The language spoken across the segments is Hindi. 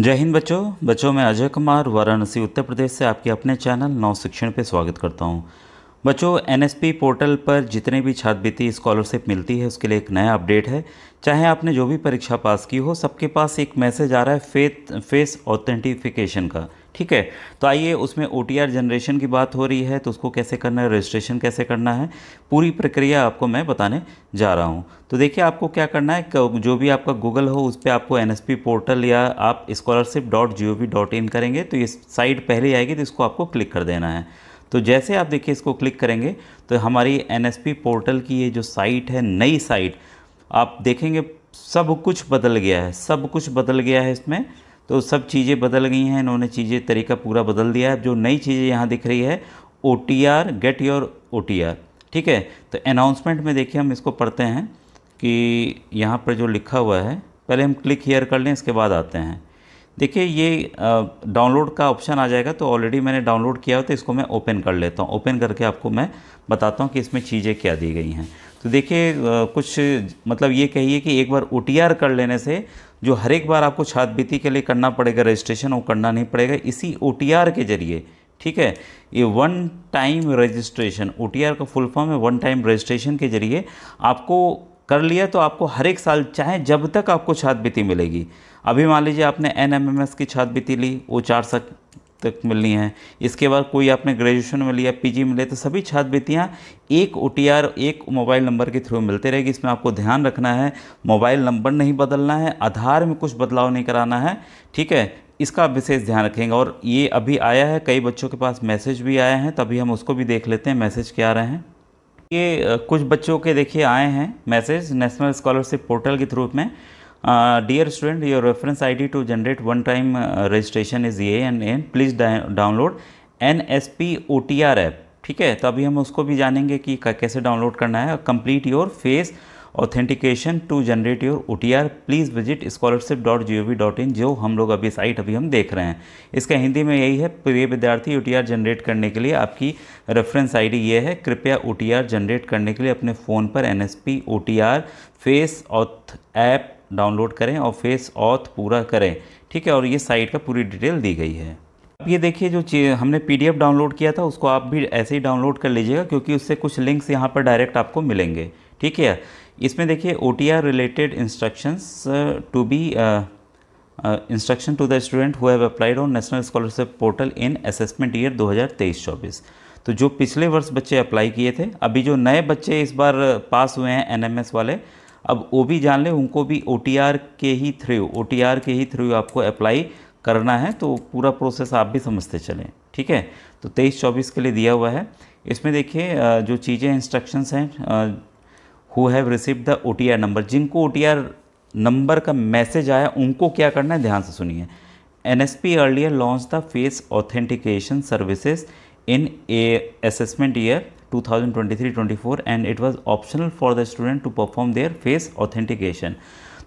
जय हिंद बच्चों बच्चों मैं अजय कुमार वाराणसी उत्तर प्रदेश से आपके अपने चैनल नौ शिक्षण पर स्वागत करता हूँ बच्चों एनएसपी पोर्टल पर जितने भी छात्रवृत्ति स्कॉलरशिप मिलती है उसके लिए एक नया अपडेट है चाहे आपने जो भी परीक्षा पास की हो सबके पास एक मैसेज आ रहा है फेथ फेस ऑथेंटिफिकेशन का ठीक है तो आइए उसमें ओ जनरेशन की बात हो रही है तो उसको कैसे करना है रजिस्ट्रेशन कैसे करना है पूरी प्रक्रिया आपको मैं बताने जा रहा हूँ तो देखिए आपको क्या करना है जो भी आपका गूगल हो उस पर आपको एन पोर्टल या आप scholarship dot G O V dot in करेंगे तो ये साइट पहले आएगी तो इसको आपको क्लिक कर देना है तो जैसे आप देखिए इसको क्लिक करेंगे तो हमारी एन पोर्टल की ये जो साइट है नई साइट आप देखेंगे सब कुछ बदल गया है सब कुछ बदल गया है इसमें तो सब चीज़ें बदल गई हैं इन्होंने चीज़ें तरीका पूरा बदल दिया है जो नई चीज़ें यहाँ दिख रही है O T R get your O T R ठीक है तो अनाउंसमेंट में देखिए हम इसको पढ़ते हैं कि यहाँ पर जो लिखा हुआ है पहले हम क्लिक हेयर कर लें इसके बाद आते हैं देखिए ये डाउनलोड का ऑप्शन आ जाएगा तो ऑलरेडी मैंने डाउनलोड किया हुआ तो इसको मैं ओपन कर लेता हूँ ओपन करके आपको मैं बताता हूँ कि इसमें चीज़ें क्या दी गई हैं तो देखिए कुछ मतलब ये कहिए कि एक बार ओ कर लेने से जो हर एक बार आपको छात्रवृत्ति के लिए करना पड़ेगा रजिस्ट्रेशन वो करना नहीं पड़ेगा इसी ओ के ज़रिए ठीक है ये वन टाइम रजिस्ट्रेशन ओ का फुल फॉर्म है वन टाइम रजिस्ट्रेशन के ज़रिए आपको कर लिया तो आपको हर एक साल चाहे जब तक आपको छात्रवृत्ति मिलेगी अभी मान लीजिए आपने एन एम एम एस की छात्रवृत्ति ली वो चार सक तक मिलनी है इसके बाद कोई आपने ग्रेजुएशन में लिया पीजी में लिया तो सभी छात्रवृत्तियाँ एक ओ एक मोबाइल नंबर के थ्रू मिलते रहेगी इसमें आपको ध्यान रखना है मोबाइल नंबर नहीं बदलना है आधार में कुछ बदलाव नहीं कराना है ठीक है इसका आप विशेष ध्यान रखेंगे और ये अभी आया है कई बच्चों के पास मैसेज भी आया है तभी हम उसको भी देख लेते हैं मैसेज क्या रहे हैं ये कुछ बच्चों के देखिए आए हैं मैसेज नेशनल स्कॉलरशिप पोर्टल के थ्रू में dear uh, dear student, your reference ID to generate one-time uh, registration is ये N N please download N S P O T R app ठीक है तो अभी हम उसको भी जानेंगे कि कैसे डाउनलोड करना है complete your face authentication to generate your O T R please visit scholarship dot G O V dot in जो हम लोग अभी साइट अभी हम देख रहे हैं इसका हिंदी में यही है प्रिय तो विद्यार्थी ओ टी आर जनरेट करने के लिए आपकी रेफरेंस आई डी ये है कृपया ओ टी आर जनरेट करने के लिए अपने फ़ोन पर N S P O T R face auth app download करें और फेस ऑथ पूरा करें ठीक है और ये साइट का पूरी डिटेल दी गई है अब ये देखिए जो हमने पीडीएफ डाउनलोड किया था उसको आप भी ऐसे ही डाउनलोड कर लीजिएगा क्योंकि उससे कुछ लिंक्स यहाँ पर डायरेक्ट आपको मिलेंगे ठीक है इसमें देखिए O related instructions to be instruction to the student who applied on national scholarship portal in assessment year 2023-24 तो जो पिछले वर्ष बच्चे अप्लाई किए थे अभी जो नए बच्चे इस बार पास uh, हुए हैं एनएमएस वाले अब वो भी जान लें उनको भी ओ के ही थ्रू ओ के ही थ्रू आपको अप्लाई करना है तो पूरा प्रोसेस आप भी समझते चलें ठीक है तो तेईस चौबीस के लिए दिया हुआ है इसमें देखिए जो चीज़ें इंस्ट्रक्शंस हैं who have receive the O number जिनको ओ नंबर का मैसेज आया उनको क्या करना है ध्यान से सुनिए N S P earlier launch the face authentication services in a assessment year 2023-24 and it was optional for the student to perform their face authentication.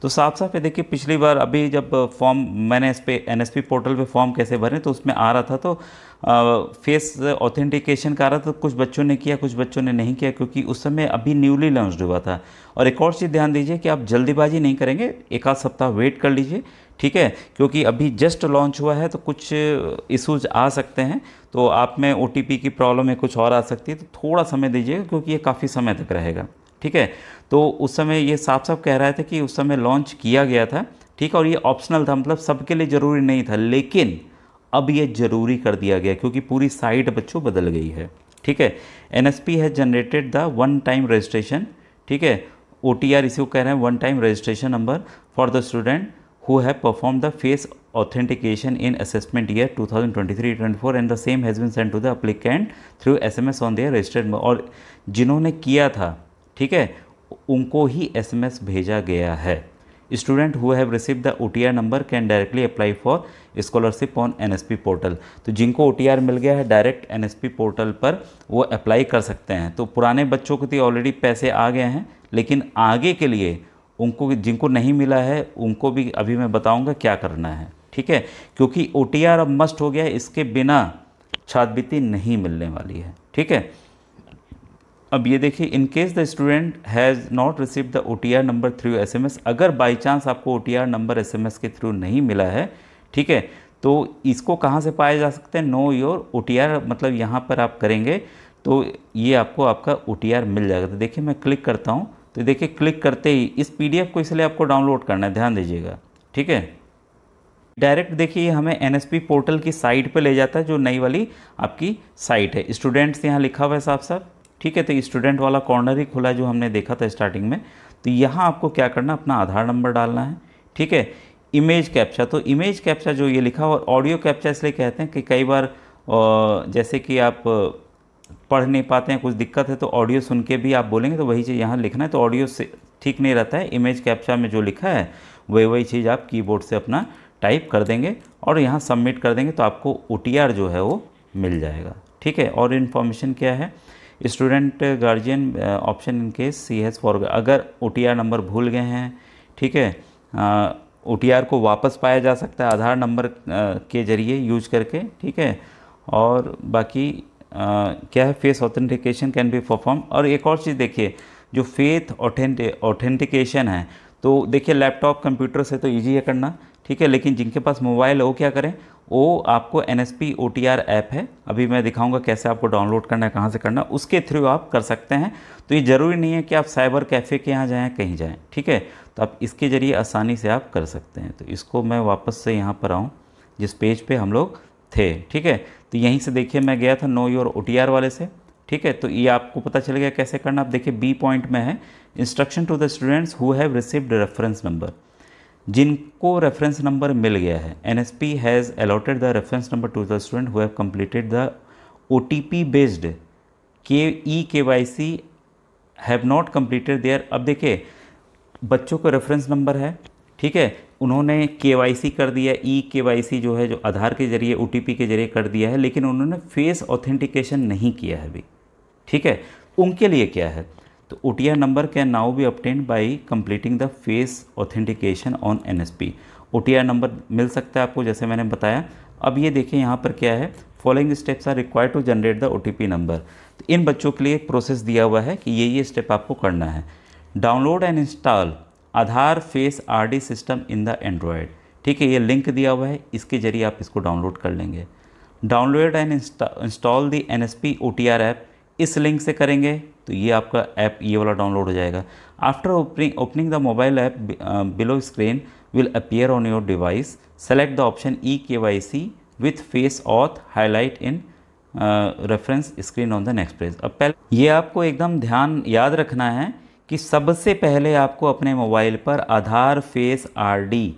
तो साफ साफ ये देखिए पिछली बार अभी जब फॉर्म मैंने इस पर एन पोर्टल पे फॉर्म कैसे भरे तो उसमें आ रहा था तो फेस ऑथेंटिकेशन का आ रहा था तो कुछ बच्चों ने किया कुछ बच्चों ने नहीं किया क्योंकि उस समय अभी न्यूली लॉन्च हुआ था और एक और चीज़ ध्यान दीजिए कि आप जल्दीबाजी नहीं करेंगे एक आध सप्ताह वेट कर लीजिए ठीक है क्योंकि अभी जस्ट लॉन्च हुआ है तो कुछ इशूज आ सकते हैं तो आप में ओ की प्रॉब्लम है कुछ और आ सकती है तो थोड़ा समय दीजिएगा क्योंकि ये काफ़ी समय तक रहेगा ठीक है तो उस समय ये साफ साफ कह रहा था कि उस समय लॉन्च किया गया था ठीक है और ये ऑप्शनल था मतलब सबके लिए ज़रूरी नहीं था लेकिन अब ये ज़रूरी कर दिया गया क्योंकि पूरी साइट बच्चों बदल गई है ठीक है N S P has generated the one time registration ठीक है ओ टी आर इसी को कह रहे हैं one time registration number for the student in assessment performed two thousand twenty three twenty four 2023-24 same has been sent to the applicant through S M S on their registered और जिन्होंने किया था ठीक है उनको ही एसएमएस भेजा गया है student who have receive the O T R number can directly apply for scholarship on N S P portal तो जिनको ओ टी आर मिल गया है direct N S P portal पर वो अप्लाई कर सकते हैं तो पुराने बच्चों के लिए तो ऑलरेडी पैसे आ गए हैं लेकिन आगे के लिए उनको जिनको नहीं मिला है उनको भी अभी मैं बताऊँगा क्या करना है ठीक है क्योंकि ओ टी आर अब मस्ट हो गया है इसके बिना छात्रवृत्ति नहीं मिलने वाली है ठीक है अब ये देखिए in case the student has not receive the O T R number through S M S अगर बाई चांस आपको O T R number S M S के थ्रू नहीं मिला है ठीक है तो इसको कहाँ से पाया जा सकता है know your O T R मतलब यहाँ पर आप करेंगे तो ये आपको आपका ओ टी आर मिल जाएगा तो देखिए मैं क्लिक करता हूँ तो देखिए क्लिक करते ही इस पी डी एफ को इसलिए आपको डाउनलोड करना है ध्यान दीजिएगा ठीक है डायरेक्ट देखिए हमें एन पोर्टल की साइट पर ले जाता है जो नई वाली आपकी साइट है स्टूडेंट्स यहाँ लिखा हुआ है साफ साफ ठीक है तो स्टूडेंट वाला कॉर्नर ही खुला जो हमने देखा था स्टार्टिंग में तो यहाँ आपको क्या करना अपना आधार नंबर डालना है ठीक है इमेज कैप्चा तो इमेज कैप्चा जो ये लिखा और ऑडियो कैप्चा इसलिए कहते हैं कि कई बार जैसे कि आप पढ़ नहीं पाते हैं कुछ दिक्कत है तो ऑडियो सुन के भी आप बोलेंगे तो वही चीज़ यहाँ लिखना है तो ऑडियो से ठीक नहीं रहता है इमेज कैप्चा में जो लिखा है वही वही चीज़ आप कीबोर्ड से अपना टाइप कर देंगे और यहाँ सबमिट कर देंगे तो आपको ओ जो है वो मिल जाएगा ठीक है और इन्फॉर्मेशन क्या है student guardian option in case C has for अगर ओ नंबर भूल गए हैं ठीक है ओ को वापस पाया जा सकता है आधार नंबर के ज़रिए यूज करके ठीक है और बाकी आ, क्या है face authentication can be perform और एक और चीज़ देखिए जो फेथ ऑथेंटिकेशन है तो देखिए लैपटॉप कंप्यूटर से तो ईजी है करना ठीक है लेकिन जिनके पास मोबाइल है वो क्या करें वो आपको N S P O T R app है अभी मैं दिखाऊंगा कैसे आपको डाउनलोड करना है कहाँ से करना है उसके थ्रू आप कर सकते हैं तो ये ज़रूरी नहीं है कि आप साइबर कैफ़े के यहाँ जाएँ कहीं जाएँ ठीक है तो आप इसके ज़रिए आसानी से आप कर सकते हैं तो इसको मैं वापस से यहाँ पर आऊँ जिस पेज पर हम लोग थे ठीक है तो यहीं से देखिए मैं गया था know your O T R वाले से ठीक है तो ये आपको पता चल गया कैसे करना आप देखिए बी पॉइंट में है instruction to the students who have received reference number जिनको रेफरेंस नंबर मिल गया है N S P has allotted the reference number to the student who have completed the O T P based के E K Y C have not completed their अब देखिए बच्चों को रेफरेंस नंबर है ठीक है उन्होंने के वाई सी कर दिया ई के वाई सी जो है जो आधार के जरिए ओ टी पी के जरिए कर दिया है लेकिन उन्होंने फेस ऑथेंटिकेशन नहीं किया है अभी ठीक है उनके लिए क्या है तो O T R number can now be obtained by completing the face authentication on N S P O T R number मिल सकता है आपको जैसे मैंने बताया अब ये देखें यहाँ पर क्या है following steps are require to generate the O T P number तो इन बच्चों के लिए प्रोसेस दिया हुआ है कि ये ये स्टेप आपको करना है download and install Aadhaar face R D system in the Android ठीक है ये लिंक दिया हुआ है इसके जरिए आप इसको डाउनलोड कर लेंगे download and install the N S P O T R app इस लिंक से करेंगे तो ये आपका ऐप ये वाला डाउनलोड हो जाएगा after opening opening the mobile app below screen will appear on your device select the option E K Y C with face auth highlight in reference screen on the next page अब पहले ये आपको एकदम ध्यान याद रखना है कि सबसे पहले आपको अपने मोबाइल पर आधार फेस आर डी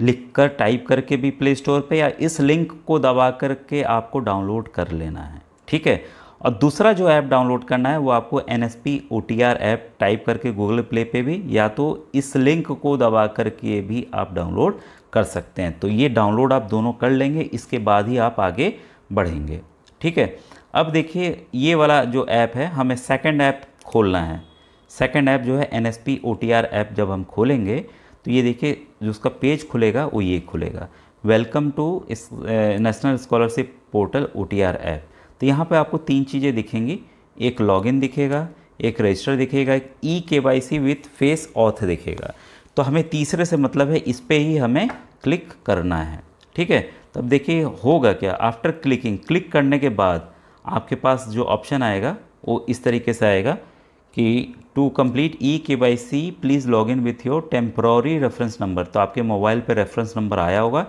लिख कर टाइप करके भी प्ले स्टोर पर या इस लिंक को दबा करके आपको डाउनलोड कर लेना है ठीक है और दूसरा जो ऐप डाउनलोड करना है वो आपको N S P O T R app type करके गूगल प्ले पे भी या तो इस लिंक को दबा करके भी आप डाउनलोड कर सकते हैं तो ये डाउनलोड आप दोनों कर लेंगे इसके बाद ही आप आगे बढ़ेंगे ठीक है अब देखिए ये वाला जो ऐप है हमें सेकेंड ऐप खोलना है सेकेंड ऐप जो है N S P O T R app जब हम खोलेंगे तो ये देखिए जो उसका पेज खुलेगा वो ये खुलेगा welcome to national scholarship portal O T R app तो यहाँ पे आपको तीन चीज़ें दिखेंगी एक लॉगिन दिखेगा एक रजिस्टर दिखेगा एक E K Y C with face auth दिखेगा तो हमें तीसरे से मतलब है इस पर ही हमें क्लिक करना है ठीक है तब तो देखिए होगा क्या आफ्टर क्लिकिंग क्लिक करने के बाद आपके पास जो ऑप्शन आएगा वो इस तरीके से आएगा कि to complete E K Y C please log in with your temporary reference number तो आपके मोबाइल पे रेफरेंस नंबर आया होगा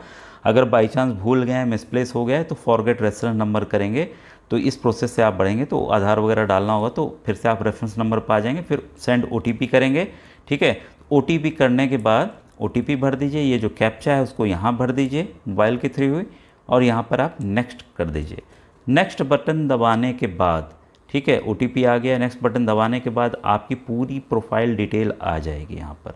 अगर बाई चांस भूल गए मिसप्लेस हो गया है तो फॉरगेट रेफरेंस नंबर करेंगे तो इस प्रोसेस से आप बढ़ेंगे तो आधार वगैरह डालना होगा तो फिर से आप रेफरेंस नंबर पर आ जाएंगे फिर सेंड ओ करेंगे ठीक है ओ करने के बाद ओ भर दीजिए ये जो कैप्चा है उसको यहाँ भर दीजिए मोबाइल के थ्रू हुई और यहाँ पर आप नेक्स्ट कर दीजिए नेक्स्ट बटन दबाने के बाद ठीक है ओ आ गया नेक्स्ट बटन दबाने के बाद आपकी पूरी प्रोफाइल डिटेल आ जाएगी यहाँ पर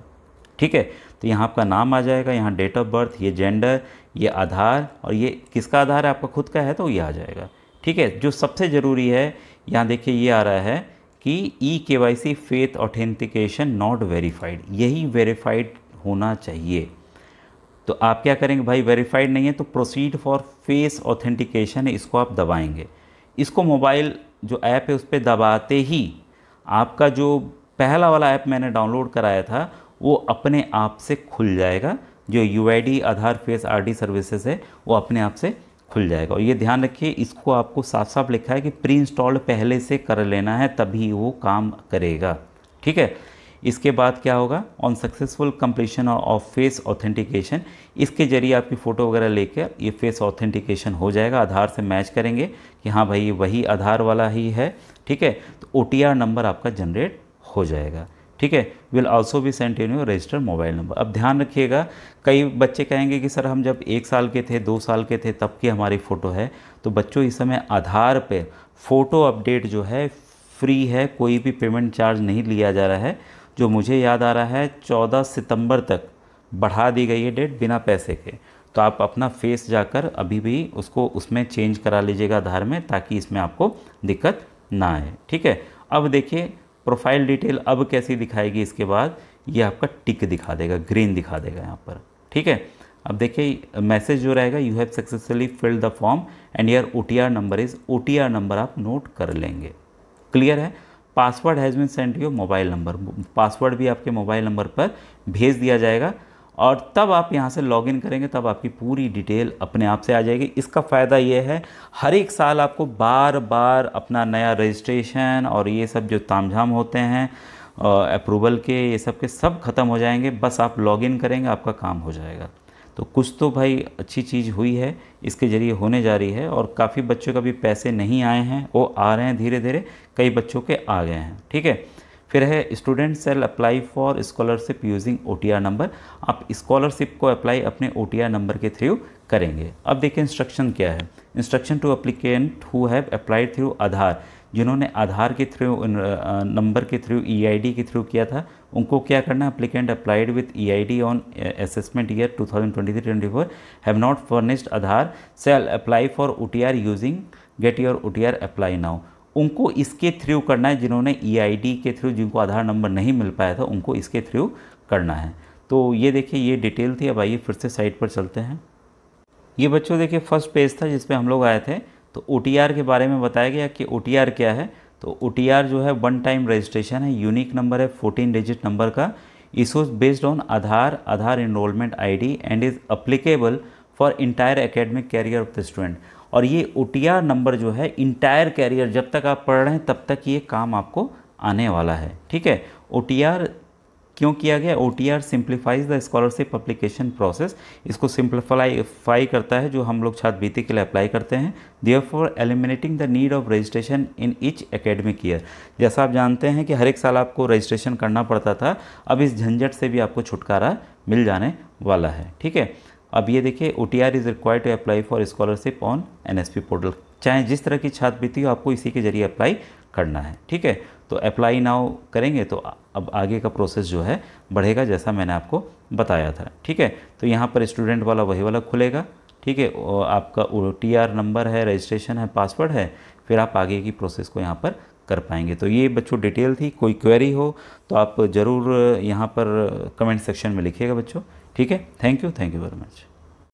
ठीक है तो यहाँ आपका नाम आ जाएगा यहाँ डेट ऑफ बर्थ ये जेंडर ये आधार और ये किसका आधार है आपका खुद का है तो ये आ जाएगा ठीक है जो सबसे ज़रूरी है यहाँ देखिए ये आ रहा है कि E K Y C face authentication not verified यही वेरीफाइड होना चाहिए तो आप क्या करेंगे भाई वेरीफाइड नहीं है तो प्रोसीड फॉर फेस ऑथेंटिकेशन है इसको आप दबाएंगे इसको मोबाइल जो ऐप है उस पर दबाते ही आपका जो पहला वाला ऐप मैंने डाउनलोड कराया था वो अपने आप से खुल जाएगा जो यू आधार फेस आर सर्विसेज है वो अपने आप से खुल जाएगा और ये ध्यान रखिए इसको आपको साफ साफ लिखा है कि प्री इंस्टॉल्ड पहले से कर लेना है तभी वो काम करेगा ठीक है इसके बाद क्या होगा on successful completion of face authentication इसके जरिए आपकी फ़ोटो वगैरह लेकर ये फेस ऑथेंटिकेशन हो जाएगा आधार से मैच करेंगे कि हाँ भाई वही आधार वाला ही है ठीक है तो ओ नंबर आपका जनरेट हो जाएगा ठीक है will also be sent in your register mobile number अब ध्यान रखिएगा कई बच्चे कहेंगे कि सर हम जब एक साल के थे दो साल के थे तब की हमारी फ़ोटो है तो बच्चों इस समय आधार पे फ़ोटो अपडेट जो है फ्री है कोई भी पेमेंट चार्ज नहीं लिया जा रहा है जो मुझे याद आ रहा है चौदह सितम्बर तक बढ़ा दी गई है डेट बिना पैसे के तो आप अपना फेस जाकर अभी भी उसको उसमें चेंज करा लीजिएगा आधार में ताकि इसमें आपको दिक्कत ना आए ठीक है अब देखिए प्रोफाइल डिटेल अब कैसी दिखाएगी इसके बाद ये आपका टिक दिखा देगा ग्रीन दिखा देगा यहाँ पर ठीक है अब देखिए मैसेज जो रहेगा you have successfully fill the form and your O number is O number आप नोट कर लेंगे क्लियर है password has been send your mobile number password भी आपके मोबाइल नंबर पर भेज दिया जाएगा और तब आप यहाँ से लॉगिन करेंगे तब आपकी पूरी डिटेल अपने आप से आ जाएगी इसका फ़ायदा ये है हर एक साल आपको बार बार अपना नया रजिस्ट्रेशन और ये सब जो तामझाम होते हैं अप्रूवल के ये सब के सब ख़त्म हो जाएंगे बस आप लॉगिन करेंगे आपका काम हो जाएगा तो कुछ तो भाई अच्छी चीज़ हुई है इसके ज़रिए होने जा रही है और काफ़ी बच्चों का भी पैसे नहीं आए हैं वो आ रहे हैं धीरे धीरे कई बच्चों के आ गए हैं ठीक है फिर है student self apply for scholarship using O number आप स्कॉलरशिप को अप्लाई अपने ओ नंबर के थ्रू करेंगे अब देखिए इंस्ट्रक्शन क्या है instruction to applicant who have applied through Aadhaar जिन्होंने आधार के थ्रू नंबर के थ्रू ई e के थ्रू किया था उनको क्या करना है applicant applied with E I D on assessment year 2023-24 have not furnished Aadhaar self apply for O using get your O apply now उनको इसके थ्रू करना है जिन्होंने ईआईडी e के थ्रू जिनको आधार नंबर नहीं मिल पाया था उनको इसके थ्रू करना है तो ये देखिए ये डिटेल थी अब आइए फिर से साइट पर चलते हैं ये बच्चों देखिए फर्स्ट पेज था जिसपे हम लोग आए थे तो ओ के बारे में बताया गया कि ओ क्या है तो ओ जो है वन टाइम रजिस्ट्रेशन है यूनिक नंबर है फोर्टीन डिजिट नंबर का is was based on Aadhaar Aadhaar enrolment I and is applicable for entire academic career of the student और ये ओ नंबर जो है इंटायर कैरियर जब तक आप पढ़ रहे हैं तब तक ये काम आपको आने वाला है ठीक है ओ क्यों किया गया O T R simplifies the scholarship application process इसको सिंप्लीफाई करता है जो हम लोग छात्रवृत्ति के लिए अप्लाई करते हैं therefore eliminating the need of registration in each academic year जैसा आप जानते हैं कि हर एक साल आपको रजिस्ट्रेशन करना पड़ता था अब इस झंझट से भी आपको छुटकारा मिल जाने वाला है ठीक है अब ये देखिए O T R is required to apply for scholarship on N S P portal चाहे जिस तरह की छात्रवृत्ति हो आपको इसी के जरिए अप्लाई करना है ठीक है तो अप्लाई नाउ करेंगे तो अब आगे का प्रोसेस जो है बढ़ेगा जैसा मैंने आपको बताया था ठीक है तो यहाँ पर स्टूडेंट वाला वही वाला खुलेगा ठीक है आपका ओ टी आर नंबर है रजिस्ट्रेशन है पासवर्ड है फिर आप आगे की प्रोसेस को यहाँ पर कर पाएंगे तो ये बच्चों डिटेल थी कोई क्वेरी हो तो आप ज़रूर यहाँ पर कमेंट सेक्शन में लिखिएगा बच्चों ठीक है thank you thank you very much